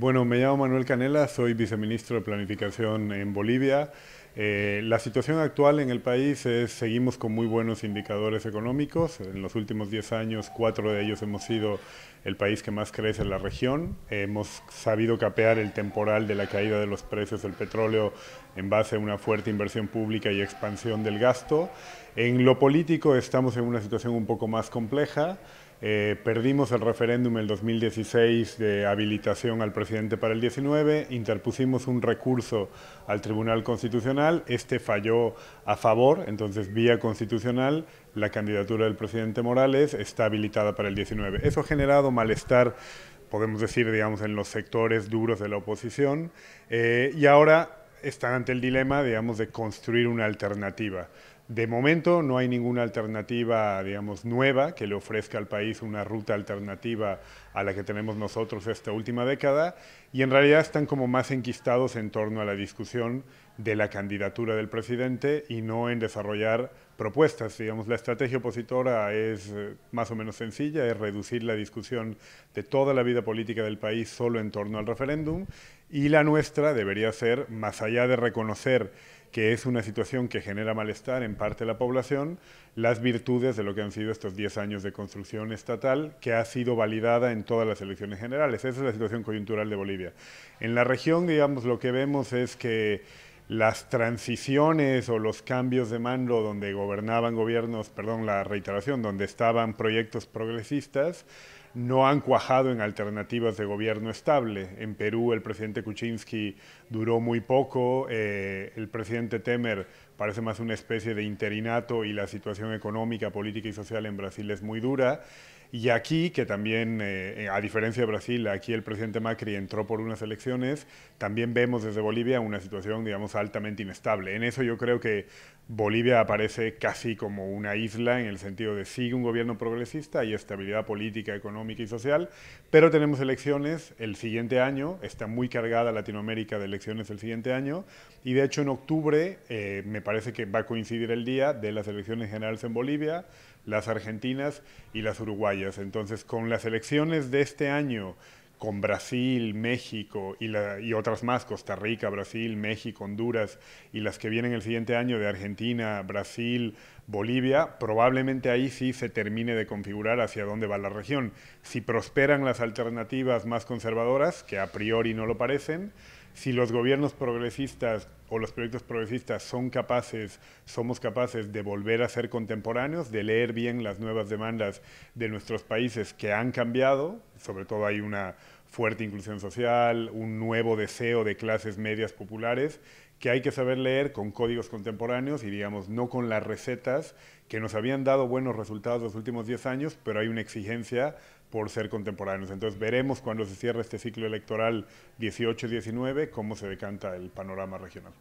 bueno, me llamo Manuel Canela, soy viceministro de Planificación en Bolivia. Eh, la situación actual en el país es, seguimos con muy buenos indicadores económicos. En los últimos 10 años, cuatro de ellos hemos sido el país que más crece en la región. Hemos sabido capear el temporal de la caída de los precios del petróleo en base a una fuerte inversión pública y expansión del gasto. En lo político estamos en una situación un poco más compleja. Eh, perdimos el referéndum en el 2016 de habilitación al presidente para el 19, interpusimos un recurso al Tribunal Constitucional, este falló a favor, entonces vía constitucional la candidatura del presidente Morales está habilitada para el 19. Eso ha generado malestar podemos decir, digamos, en los sectores duros de la oposición, eh, y ahora están ante el dilema, de construir una alternativa. De momento no hay ninguna alternativa, digamos, nueva que le ofrezca al país una ruta alternativa a la que tenemos nosotros esta última década y en realidad están como más enquistados en torno a la discusión de la candidatura del presidente y no en desarrollar propuestas. Digamos, la estrategia opositora es eh, más o menos sencilla, es reducir la discusión de toda la vida política del país solo en torno al referéndum y la nuestra debería ser, más allá de reconocer que es una situación que genera malestar en parte de la población, las virtudes de lo que han sido estos 10 años de construcción estatal, que ha sido validada en todas las elecciones generales. Esa es la situación coyuntural de Bolivia. En la región, digamos, lo que vemos es que las transiciones o los cambios de mando donde gobernaban gobiernos, perdón, la reiteración, donde estaban proyectos progresistas, no han cuajado en alternativas de gobierno estable. En Perú el presidente Kuczynski duró muy poco, eh, el presidente Temer parece más una especie de interinato y la situación económica, política y social en Brasil es muy dura. Y aquí, que también, eh, eh, a diferencia de Brasil, aquí el presidente Macri entró por unas elecciones, también vemos desde Bolivia una situación, digamos, altamente inestable. En eso yo creo que Bolivia aparece casi como una isla en el sentido de sigue un gobierno progresista y estabilidad política, económica y social, pero tenemos elecciones el siguiente año, está muy cargada Latinoamérica de elecciones el siguiente año, y de hecho en octubre eh, me parece parece que va a coincidir el día de las elecciones generales en Bolivia, las argentinas y las uruguayas. Entonces, con las elecciones de este año, con Brasil, México y, otras más, Costa Rica, Brasil, México, Honduras, y las que vienen el siguiente año de Argentina, Brasil, Bolivia, probablemente ahí sí se termine de configurar hacia dónde va la región. Si prosperan las alternativas más conservadoras, que a priori no lo parecen, si los gobiernos progresistas o los proyectos progresistas son capaces, somos capaces de volver a ser contemporáneos, de leer bien las nuevas demandas de nuestros países que han cambiado, sobre todo hay una, fuerte inclusión social, un nuevo deseo de clases medias populares que hay que saber leer con códigos contemporáneos y digamos no con las recetas que nos habían dado buenos resultados los últimos 10 años, pero hay una exigencia por ser contemporáneos. Entonces veremos cuando se cierre este ciclo electoral 18-19 cómo se decanta el panorama regional.